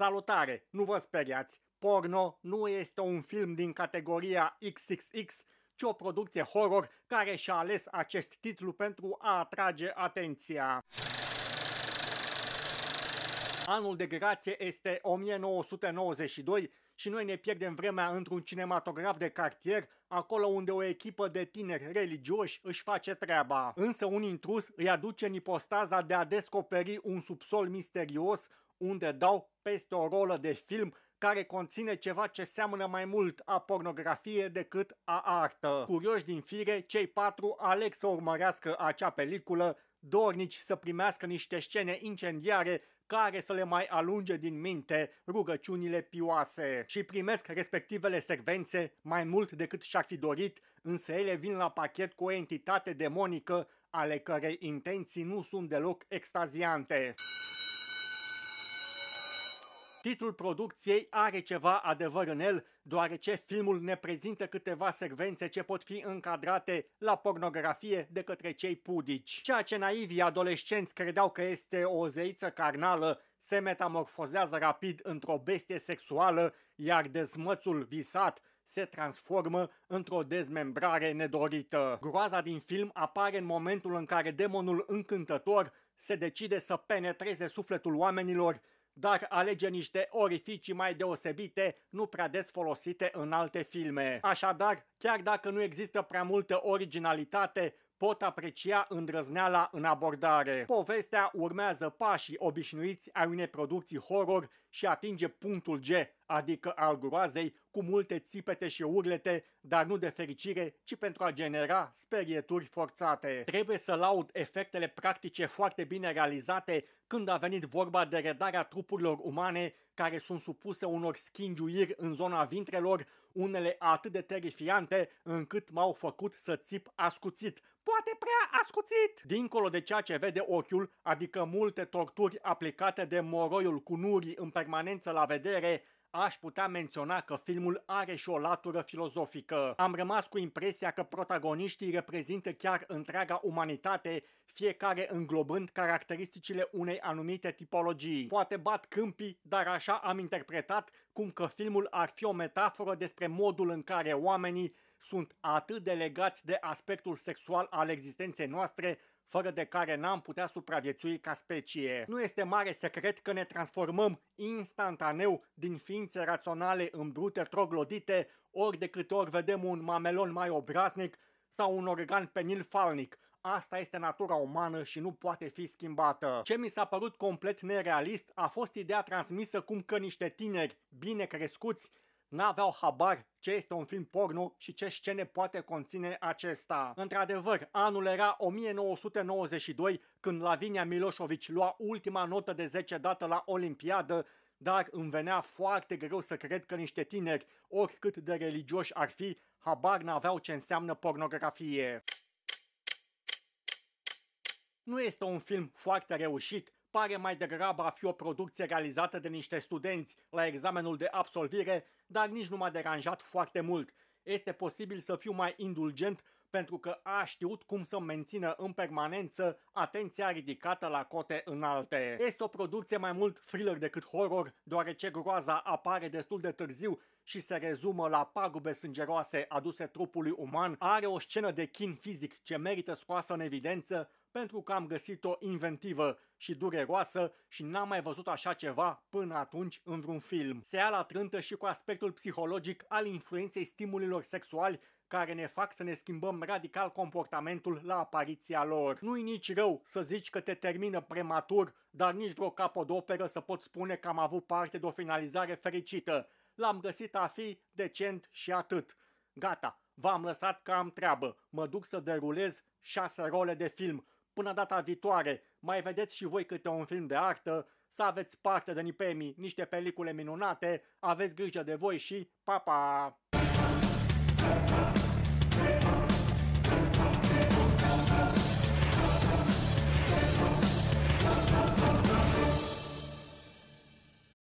Salutare, nu vă speriați! Porno nu este un film din categoria XXX, ci o producție horror care și-a ales acest titlu pentru a atrage atenția. Anul de grație este 1992 și noi ne pierdem vremea într-un cinematograf de cartier, acolo unde o echipă de tineri religioși își face treaba. Însă un intrus îi aduce nipostaza de a descoperi un subsol misterios, unde dau peste o rolă de film care conține ceva ce seamănă mai mult a pornografie decât a artă. Curioși din fire, cei patru aleg să urmărească acea peliculă, dornici să primească niște scene incendiare care să le mai alunge din minte rugăciunile pioase și primesc respectivele secvențe mai mult decât și-ar fi dorit, însă ele vin la pachet cu o entitate demonică ale cărei intenții nu sunt deloc extaziante. Titlul producției are ceva adevăr în el, deoarece filmul ne prezintă câteva secvențe ce pot fi încadrate la pornografie de către cei pudici. Ceea ce naivii adolescenți credeau că este o zeiță carnală se metamorfozează rapid într-o bestie sexuală, iar dezmățul visat se transformă într-o dezmembrare nedorită. Groaza din film apare în momentul în care demonul încântător se decide să penetreze sufletul oamenilor dar alege niște orificii mai deosebite, nu prea des folosite în alte filme. Așadar, chiar dacă nu există prea multă originalitate, pot aprecia îndrăzneala în abordare. Povestea urmează pașii obișnuiți ai unei producții horror și atinge punctul G, adică al groazei, cu multe țipete și urlete, dar nu de fericire, ci pentru a genera sperieturi forțate. Trebuie să laud efectele practice foarte bine realizate când a venit vorba de redarea trupurilor umane care sunt supuse unor schingiuiri în zona vintrelor, unele atât de terifiante încât m-au făcut să țip ascuțit, poate prea ascuțit. Dincolo de ceea ce vede ochiul, adică multe torturi aplicate de moroiul cu nurii în permanență la vedere, aș putea menționa că filmul are și o latură filozofică. Am rămas cu impresia că protagoniștii reprezintă chiar întreaga umanitate, fiecare înglobând caracteristicile unei anumite tipologii. Poate bat câmpii, dar așa am interpretat cum că filmul ar fi o metaforă despre modul în care oamenii sunt atât de legați de aspectul sexual al existenței noastre, fără de care n-am putea supraviețui ca specie. Nu este mare secret că ne transformăm instantaneu din ființe raționale în brute troglodite, ori de câte ori vedem un mamelon mai obraznic sau un organ penil falnic. Asta este natura umană și nu poate fi schimbată. Ce mi s-a părut complet nerealist a fost ideea transmisă cum că niște tineri bine crescuți n-aveau habar ce este un film porno și ce scene poate conține acesta. Într-adevăr, anul era 1992 când Lavinia Miloșovici lua ultima notă de 10 dată la Olimpiadă dar îmi venea foarte greu să cred că niște tineri, oricât de religioși ar fi, habar n-aveau ce înseamnă pornografie. Nu este un film foarte reușit, pare mai degrabă a fi o producție realizată de niște studenți la examenul de absolvire, dar nici nu m-a deranjat foarte mult. Este posibil să fiu mai indulgent pentru că a știut cum să mențină în permanență atenția ridicată la cote înalte. Este o producție mai mult thriller decât horror, deoarece groaza apare destul de târziu și se rezumă la pagube sângeroase aduse trupului uman, are o scenă de chin fizic ce merită scoasă în evidență, pentru că am găsit-o inventivă și dureroasă și n-am mai văzut așa ceva până atunci în vreun film. Se ia la trântă și cu aspectul psihologic al influenței stimulilor sexuali care ne fac să ne schimbăm radical comportamentul la apariția lor. Nu-i nici rău să zici că te termină prematur, dar nici vreo capodoperă să pot spune că am avut parte de o finalizare fericită. L-am găsit a fi decent și atât. Gata, v-am lăsat că am treabă. Mă duc să derulez șase role de film Până data viitoare, mai vedeți și voi câte un film de artă, să aveți parte de nipemii, niște pelicule minunate, aveți grijă de voi și pa, pa!